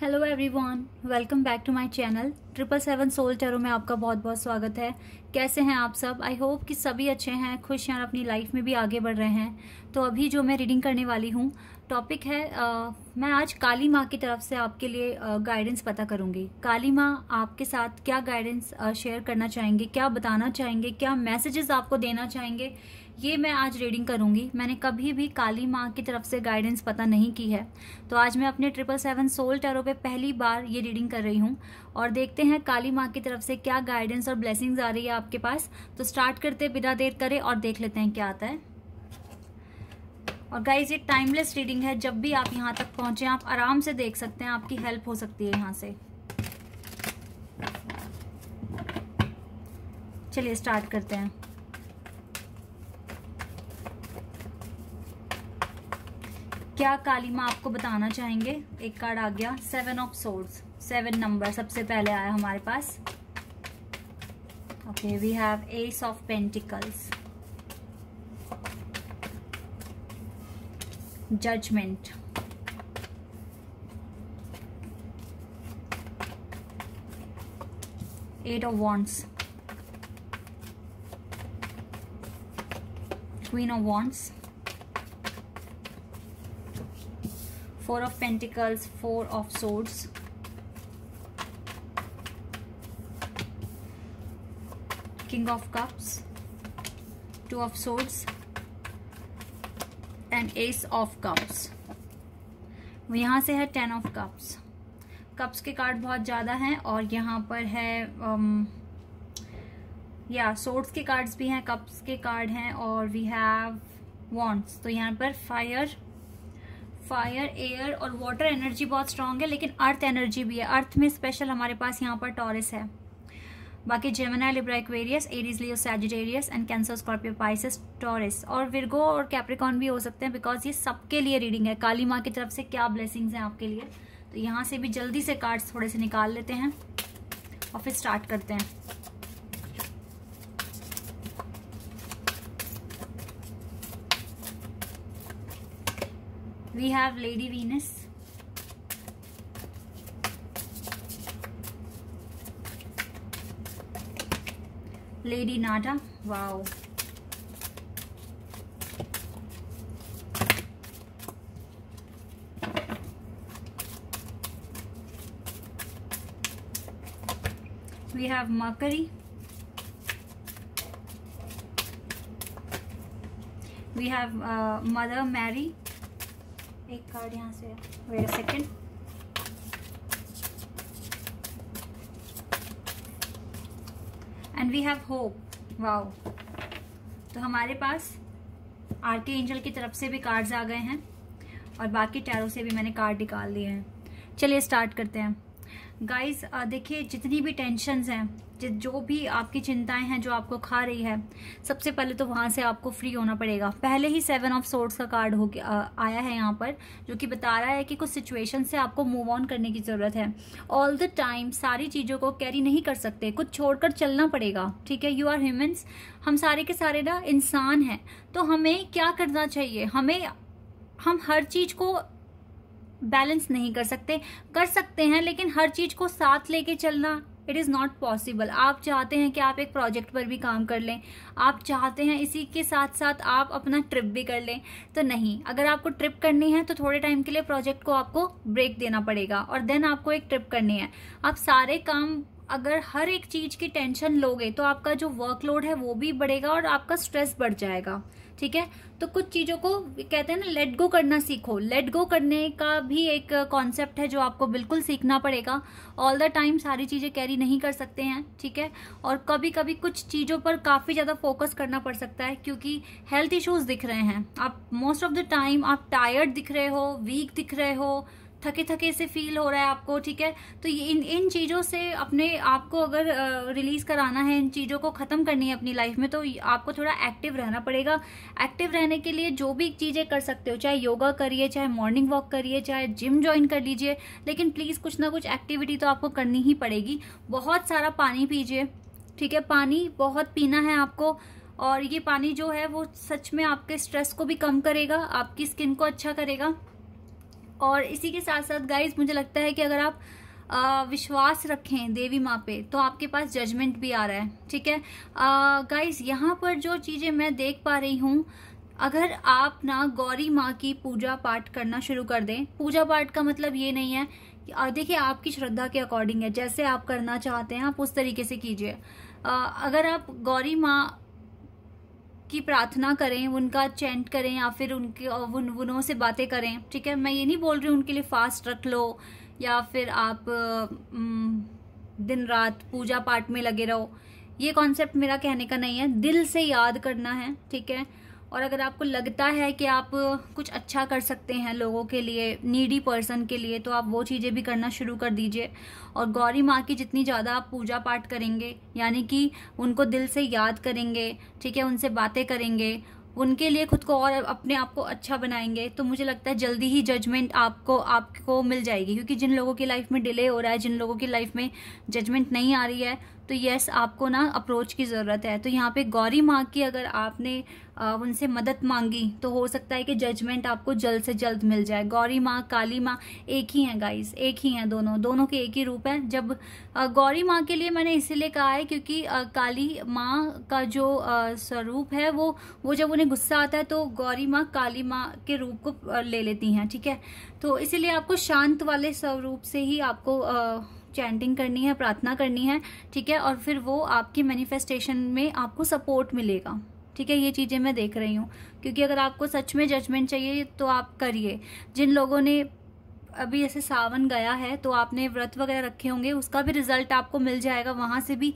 Hello everyone welcome back to my channel triple seven soul tarot में आपका बहुत बहुत स्वागत है कैसे हैं आप सब आई होप कि सभी अच्छे हैं खुश हैं और अपनी लाइफ में भी आगे बढ़ रहे हैं तो अभी जो मैं रीडिंग करने वाली हूँ टॉपिक है आ, मैं आज काली माँ की तरफ से आपके लिए गाइडेंस पता करूँगी काली माँ आपके साथ क्या गाइडेंस शेयर करना चाहेंगे क्या बताना चाहेंगे क्या मैसेजेस आपको देना चाहेंगे ये मैं आज रीडिंग करूँगी मैंने कभी भी काली माँ की तरफ से गाइडेंस पता नहीं की है तो आज मैं अपने ट्रिपल सेवन सोल टैरो पे पहली बार ये रीडिंग कर रही हूँ और देखते हैं काली माँ की तरफ से क्या गाइडेंस और ब्लेसिंग्स आ रही है आपके पास तो स्टार्ट करते बिना देर करें और देख लेते हैं क्या आता है और गाइज ये टाइमलेस रीडिंग है जब भी आप यहाँ तक पहुंचे आप आराम से देख सकते हैं आपकी हेल्प हो सकती है यहाँ से चलिए स्टार्ट करते हैं क्या काली माँ आपको बताना चाहेंगे एक कार्ड आ गया seven of swords seven number सबसे पहले आया हमारे पास okay we have ace of pentacles judgment eight of wands queen of wands four of pentacles four of swords king of cups two of swords and ace of cups यहाँ से है ten of cups cups के card बहुत ज़्यादा हैं और यहाँ पर है um, या सोर्ट्स के कार्ड्स भी हैं कप्स के कार्ड हैं और वी हैव वॉन्ट्स तो यहाँ पर फायर फायर एयर और वाटर एनर्जी बहुत स्ट्रांग है लेकिन अर्थ एनर्जी भी है अर्थ में स्पेशल हमारे पास यहाँ पर टॉरिस है बाकी Gemini Libra Aquarius Aries Leo Sagittarius and Cancer Scorpio Pisces Taurus और विरगो और कैप्रिकॉन भी हो सकते हैं बिकॉज ये सबके लिए रीडिंग है काली माँ की तरफ से क्या ब्लेसिंग्स हैं आपके लिए तो यहाँ से भी जल्दी से कार्ड्स थोड़े से निकाल लेते हैं और फिर स्टार्ट करते हैं we have Lady Venus Lady Nada. Wow. We have Mercury. We have uh, Mother Mary. Wait a second. And we have hope wow तो हमारे पास आर के एंजल की तरफ से भी कार्ड्स आ गए हैं और बाकी टैरों से भी मैंने कार्ड निकाल लिए हैं चलिए स्टार्ट करते हैं गाइस uh, देखिए जितनी भी टेंशनस हैं जो भी आपकी चिंताएं हैं जो आपको खा रही है सबसे पहले तो वहाँ से आपको फ्री होना पड़ेगा पहले ही सेवन ऑफ सोर्ट्स का कार्ड हो गया आया है यहाँ पर जो कि बता रहा है कि कुछ सिचुएशन से आपको मूव ऑन करने की ज़रूरत है ऑल द टाइम सारी चीज़ों को कैरी नहीं कर सकते कुछ छोड़कर चलना पड़ेगा ठीक है यू आर ह्यूमन्स हम सारे के सारे ना इंसान हैं तो हमें क्या करना चाहिए हमें हम हर चीज़ को बैलेंस नहीं कर सकते कर सकते हैं लेकिन हर चीज़ को साथ लेके चलना इट इज़ नॉट पॉसिबल आप चाहते हैं कि आप एक प्रोजेक्ट पर भी काम कर लें आप चाहते हैं इसी के साथ साथ आप अपना ट्रिप भी कर लें तो नहीं अगर आपको ट्रिप करनी है तो थोड़े टाइम के लिए प्रोजेक्ट को आपको ब्रेक देना पड़ेगा और देन आपको एक ट्रिप करनी है आप सारे काम अगर हर एक चीज़ की टेंशन लोगे तो आपका जो वर्कलोड है वो भी बढ़ेगा और आपका स्ट्रेस बढ़ जाएगा ठीक है तो कुछ चीज़ों को कहते हैं ना लेट गो करना सीखो लेट गो करने का भी एक कॉन्सेप्ट है जो आपको बिल्कुल सीखना पड़ेगा ऑल द टाइम सारी चीज़ें कैरी नहीं कर सकते हैं ठीक है और कभी कभी कुछ चीज़ों पर काफ़ी ज़्यादा फोकस करना पड़ सकता है क्योंकि हेल्थ इशूज़ दिख रहे हैं आप मोस्ट ऑफ द टाइम आप टायर्ड दिख रहे हो वीक दिख रहे हो थके थके से फील हो रहा है आपको ठीक है तो ये इन इन चीज़ों से अपने आप को अगर रिलीज़ कराना है इन चीज़ों को ख़त्म करनी है अपनी लाइफ में तो आपको थोड़ा एक्टिव रहना पड़ेगा एक्टिव रहने के लिए जो भी चीज़ें कर सकते हो चाहे योगा करिए चाहे मॉर्निंग वॉक करिए चाहे जिम ज्वाइन कर लीजिए लेकिन प्लीज़ कुछ ना कुछ एक्टिविटी तो आपको करनी ही पड़ेगी बहुत सारा पानी पीजिए ठीक है पानी बहुत पीना है आपको और ये पानी जो है वो सच में आपके स्ट्रेस को भी कम करेगा आपकी स्किन को अच्छा करेगा और इसी के साथ साथ गाइज मुझे लगता है कि अगर आप विश्वास रखें देवी माँ पे तो आपके पास जजमेंट भी आ रहा है ठीक है गाइज यहाँ पर जो चीज़ें मैं देख पा रही हूँ अगर आप ना गौरी माँ की पूजा पाठ करना शुरू कर दें पूजा पाठ का मतलब ये नहीं है देखिए आपकी श्रद्धा के अकॉर्डिंग है जैसे आप करना चाहते हैं आप उस तरीके से कीजिए अगर आप गौरी माँ की प्रार्थना करें उनका चैंट करें या फिर उनके उन उनों से बातें करें ठीक है मैं ये नहीं बोल रही हूँ उनके लिए फास्ट रख लो या फिर आप दिन रात पूजा पाठ में लगे रहो ये कॉन्सेप्ट मेरा कहने का नहीं है दिल से याद करना है ठीक है और अगर आपको लगता है कि आप कुछ अच्छा कर सकते हैं लोगों के लिए नीडी पर्सन के लिए तो आप वो चीज़ें भी करना शुरू कर दीजिए और गौरी माँ की जितनी ज़्यादा आप पूजा पाठ करेंगे यानी कि उनको दिल से याद करेंगे ठीक है उनसे बातें करेंगे उनके लिए खुद को और अपने आप को अच्छा बनाएंगे तो मुझे लगता है जल्दी ही जजमेंट आपको आपको मिल जाएगी क्योंकि जिन लोगों की लाइफ में डिले हो रहा है जिन लोगों की लाइफ में जजमेंट नहीं आ रही है तो यस आपको ना अप्रोच की ज़रूरत है तो यहाँ पे गौरी माँ की अगर आपने उनसे मदद मांगी तो हो सकता है कि जजमेंट आपको जल्द से जल्द मिल जाए गौरी माँ काली माँ एक ही हैं गाइस एक ही हैं दोनों दोनों के एक ही रूप हैं जब गौरी माँ के लिए मैंने इसीलिए कहा है क्योंकि काली माँ का जो स्वरूप है वो वो जब उन्हें गुस्सा आता है तो गौरी माँ काली माँ के रूप को ले लेती हैं ठीक है तो इसीलिए आपको शांत वाले स्वरूप से ही आपको चैंटिंग करनी है प्रार्थना करनी है ठीक है और फिर वो आपकी मैनिफेस्टेशन में आपको सपोर्ट मिलेगा ठीक है ये चीज़ें मैं देख रही हूँ क्योंकि अगर आपको सच में जजमेंट चाहिए तो आप करिए जिन लोगों ने अभी ऐसे सावन गया है तो आपने व्रत वगैरह रखे होंगे उसका भी रिजल्ट आपको मिल जाएगा वहाँ से भी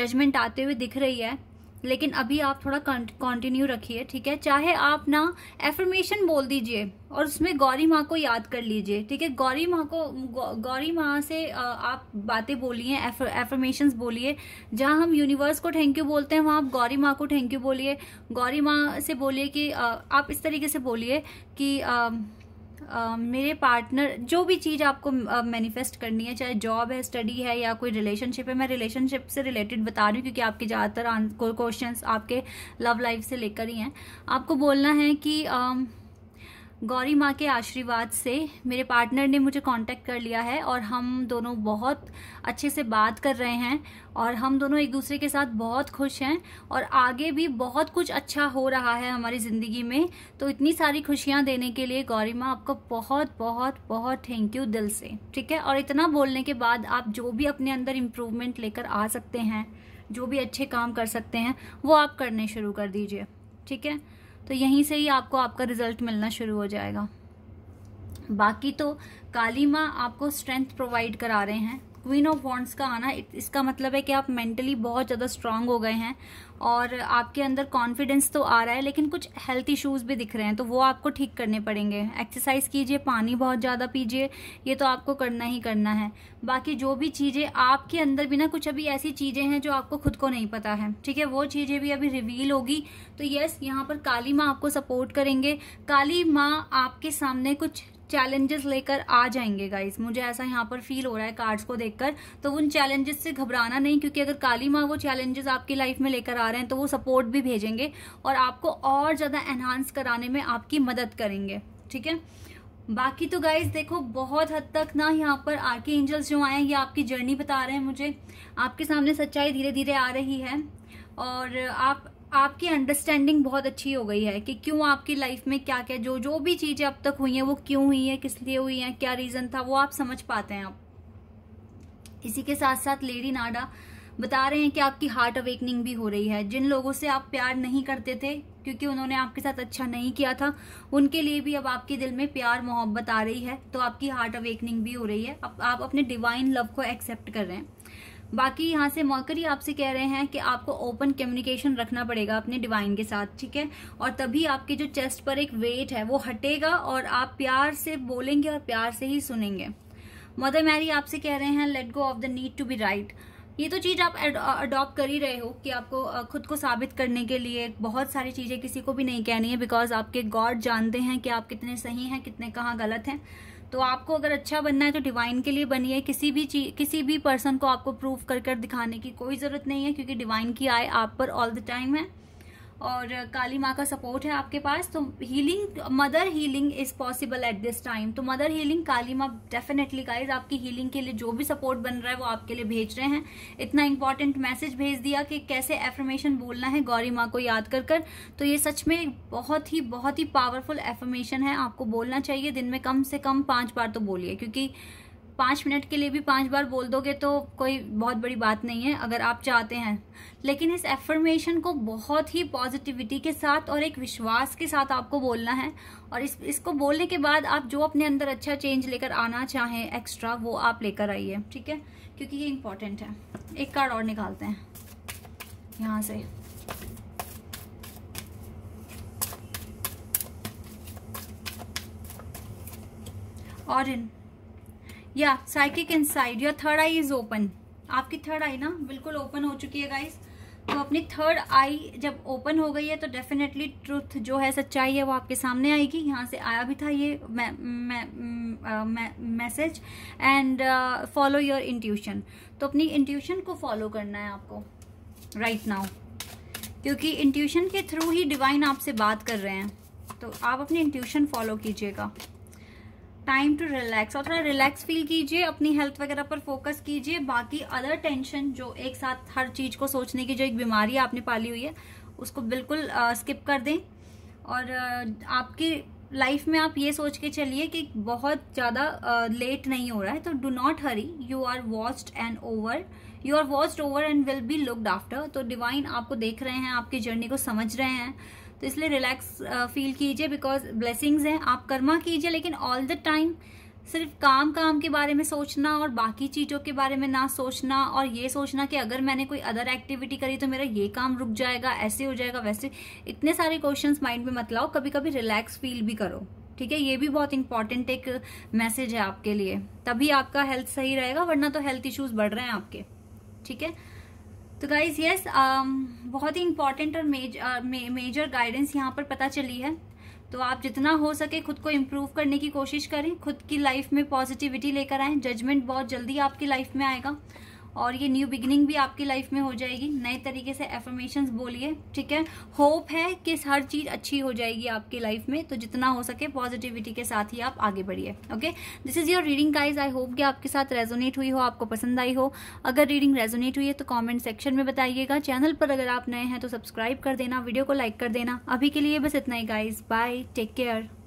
जजमेंट आते हुए दिख रही है लेकिन अभी आप थोड़ा कंटिन्यू रखिए ठीक है चाहे आप ना एफर्मेशन बोल दीजिए और उसमें गौरी माँ को याद कर लीजिए ठीक है गौरी माँ को गौ, गौरी माँ से आप बातें बोलिए एफर्मेशंस बोलिए जहाँ हम यूनिवर्स को थैंक यू बोलते हैं वहाँ आप गौरी माँ को थैंक यू बोलिए गौरी माँ से बोलिए कि आप इस तरीके से बोलिए कि मेरे पार्टनर जो भी चीज़ आपको मैनिफेस्ट uh, करनी है चाहे जॉब है स्टडी है या कोई रिलेशनशिप है मैं रिलेशनशिप से रिलेटेड बता रही हूँ क्योंकि आपके ज़्यादातर क्वेश्चन आपके लव लाइफ से लेकर ही हैं आपको बोलना है कि uh, गौरी माँ के आशीर्वाद से मेरे पार्टनर ने मुझे कांटेक्ट कर लिया है और हम दोनों बहुत अच्छे से बात कर रहे हैं और हम दोनों एक दूसरे के साथ बहुत खुश हैं और आगे भी बहुत कुछ अच्छा हो रहा है हमारी ज़िंदगी में तो इतनी सारी खुशियाँ देने के लिए गौरी माँ आपको बहुत बहुत बहुत थैंक यू दिल से ठीक है और इतना बोलने के बाद आप जो भी अपने अंदर इम्प्रूवमेंट लेकर आ सकते हैं जो भी अच्छे काम कर सकते हैं वो आप करने शुरू कर दीजिए ठीक है तो यहीं से ही आपको आपका रिजल्ट मिलना शुरू हो जाएगा बाकी तो काली माँ आपको स्ट्रेंथ प्रोवाइड करा रहे हैं क्वीन ऑफ वॉन्ड्स का आना इसका मतलब है कि आप मेंटली बहुत ज़्यादा स्ट्रांग हो गए हैं और आपके अंदर कॉन्फिडेंस तो आ रहा है लेकिन कुछ हेल्थ इशूज़ भी दिख रहे हैं तो वो आपको ठीक करने पड़ेंगे एक्सरसाइज कीजिए पानी बहुत ज़्यादा पीजिए ये तो आपको करना ही करना है बाकी जो भी चीज़ें आपके अंदर भी ना कुछ अभी ऐसी चीज़ें हैं जो आपको खुद को नहीं पता है ठीक है वो चीज़ें भी अभी रिवील होगी तो यस यहाँ पर काली माँ आपको सपोर्ट करेंगे काली माँ आपके सामने कुछ चैलेंजेस लेकर आ जाएंगे गाइस मुझे ऐसा यहाँ पर फील हो रहा है कार्ड्स को देखकर तो उन चैलेंजेस से घबराना नहीं क्योंकि अगर काली माँ वो चैलेंजेस आपकी लाइफ में लेकर आ रहे हैं तो वो सपोर्ट भी भेजेंगे और आपको और ज़्यादा एनहांस कराने में आपकी मदद करेंगे ठीक है बाकी तो गाइज देखो बहुत हद तक ना यहाँ पर के एंजल्स जो आए हैं ये आपकी जर्नी बता रहे हैं मुझे आपके सामने सच्चाई धीरे धीरे आ रही है और आप आपकी अंडरस्टैंडिंग बहुत अच्छी हो गई है कि क्यों आपकी लाइफ में क्या क्या जो जो भी चीज़ें अब तक हुई हैं वो क्यों हुई हैं किस लिए हुई हैं क्या रीज़न था वो आप समझ पाते हैं आप इसी के साथ साथ लेडी नाडा बता रहे हैं कि आपकी हार्ट अवेकनिंग भी हो रही है जिन लोगों से आप प्यार नहीं करते थे क्योंकि उन्होंने आपके साथ अच्छा नहीं किया था उनके लिए भी अब आपके दिल में प्यार मोहब्बत आ रही है तो आपकी हार्ट अवेकनिंग भी हो रही है अब आप अपने डिवाइन लव को एक्सेप्ट कर रहे हैं बाकी यहाँ से मौकरी आपसे कह रहे हैं कि आपको ओपन कम्युनिकेशन रखना पड़ेगा अपने डिवाइन के साथ ठीक है और तभी आपके जो चेस्ट पर एक वेट है वो हटेगा और आप प्यार से बोलेंगे और प्यार से ही सुनेंगे मदर मैरी आपसे कह रहे हैं let go of the need to be right ये तो चीज़ आप अडॉप्ट कर ही रहे हो कि आपको खुद को साबित करने के लिए बहुत सारी चीज़ें किसी को भी नहीं कहनी है बिकॉज आपके गॉड जानते हैं कि आप कितने सही हैं कितने कहाँ गलत हैं तो आपको अगर अच्छा बनना है तो डिवाइन के लिए बनिए किसी भी चीज किसी भी पर्सन को आपको प्रूव कर कर दिखाने की कोई ज़रूरत नहीं है क्योंकि डिवाइन की आय आप पर ऑल द टाइम है और काली माँ का सपोर्ट है आपके पास तो healing mother healing is possible at this time तो मदर हीलिंग काली माँ डेफिनेटली गाइज आपकी हीलिंग के लिए जो भी सपोर्ट बन रहा है वो आपके लिए भेज रहे हैं इतना इंपॉर्टेंट मैसेज भेज दिया कि कैसे एफर्मेशन बोलना है गौरी माँ को याद कर कर तो ये सच में बहुत ही बहुत ही पावरफुल एफर्मेशन है आपको बोलना चाहिए दिन में कम से कम पाँच बार तो बोलिए क्योंकि पाँच मिनट के लिए भी पांच बार बोल दोगे तो कोई बहुत बड़ी बात नहीं है अगर आप चाहते हैं लेकिन इस एफर्मेशन को बहुत ही पॉजिटिविटी के साथ और एक विश्वास के साथ आपको बोलना है और इस इसको बोलने के बाद आप जो अपने अंदर अच्छा चेंज लेकर आना चाहें एक्स्ट्रा वो आप लेकर आइए ठीक है क्योंकि ये इंपॉर्टेंट है एक कार्ड और निकालते हैं यहाँ से और इन या साइकिक इनसाइड या थर्ड आई इज ओपन आपकी थर्ड आई ना बिल्कुल ओपन हो चुकी है गाइस तो अपनी थर्ड आई जब ओपन हो गई है तो डेफिनेटली ट्रुथ जो है सच्चाई है वो आपके सामने आएगी यहाँ से आया भी था ये message and follow your intuition तो अपनी इंट्यूशन को फॉलो करना है आपको राइट right नाउ क्योंकि इंट्यूशन के थ्रू ही डिवाइन आपसे बात कर रहे हैं तो आप अपनी इंट्यूशन फॉलो कीजिएगा टाइम टू रिलैक्स और थोड़ा रिलैक्स फील कीजिए अपनी हेल्थ वगैरह पर फोकस कीजिए बाकी अदर टेंशन जो एक साथ हर चीज को सोचने की जो एक बीमारी आपने पाली हुई है उसको बिल्कुल स्किप कर दें और आपकी लाइफ में आप ये सोच के चलिए कि बहुत ज़्यादा लेट नहीं हो रहा है तो do not hurry you are watched and over you are watched over and will be looked after तो डिवाइन आपको देख रहे हैं आपकी जर्नी को समझ रहे हैं तो इसलिए रिलैक्स फील uh, कीजिए बिकॉज ब्लेसिंग्स हैं आप कर्मा कीजिए लेकिन ऑल द टाइम सिर्फ काम काम के बारे में सोचना और बाकी चीज़ों के बारे में ना सोचना और ये सोचना कि अगर मैंने कोई अदर एक्टिविटी करी तो मेरा ये काम रुक जाएगा ऐसे हो जाएगा वैसे इतने सारे क्वेश्चन माइंड में मत लाओ कभी कभी रिलैक्स फील भी करो ठीक है ये भी बहुत इंपॉर्टेंट एक मैसेज है आपके लिए तभी आपका हेल्थ सही रहेगा वरना तो हेल्थ इश्यूज बढ़ रहे हैं आपके ठीक है तो गाइज यस um, बहुत ही इंपॉर्टेंट और मेजर मेजर गाइडेंस यहाँ पर पता चली है तो आप जितना हो सके खुद को इम्प्रूव करने की कोशिश करें खुद की लाइफ में पॉजिटिविटी लेकर आएँ जजमेंट बहुत जल्दी आपकी लाइफ में आएगा और ये न्यू बिगिनिंग भी आपकी लाइफ में हो जाएगी नए तरीके से एफर्मेशन बोलिए ठीक है होप है कि हर चीज अच्छी हो जाएगी आपकी लाइफ में तो जितना हो सके पॉजिटिविटी के साथ ही आप आगे बढ़िए okay this is your reading guys I hope कि आपके साथ रेजोनेट हुई हो आपको पसंद आई हो अगर रीडिंग रेजोनेट हुई है तो कॉमेंट सेक्शन में बताइएगा चैनल पर अगर आप नए हैं तो सब्सक्राइब कर देना वीडियो को लाइक कर देना अभी के लिए बस इतना ही गाइज बाय टेक केयर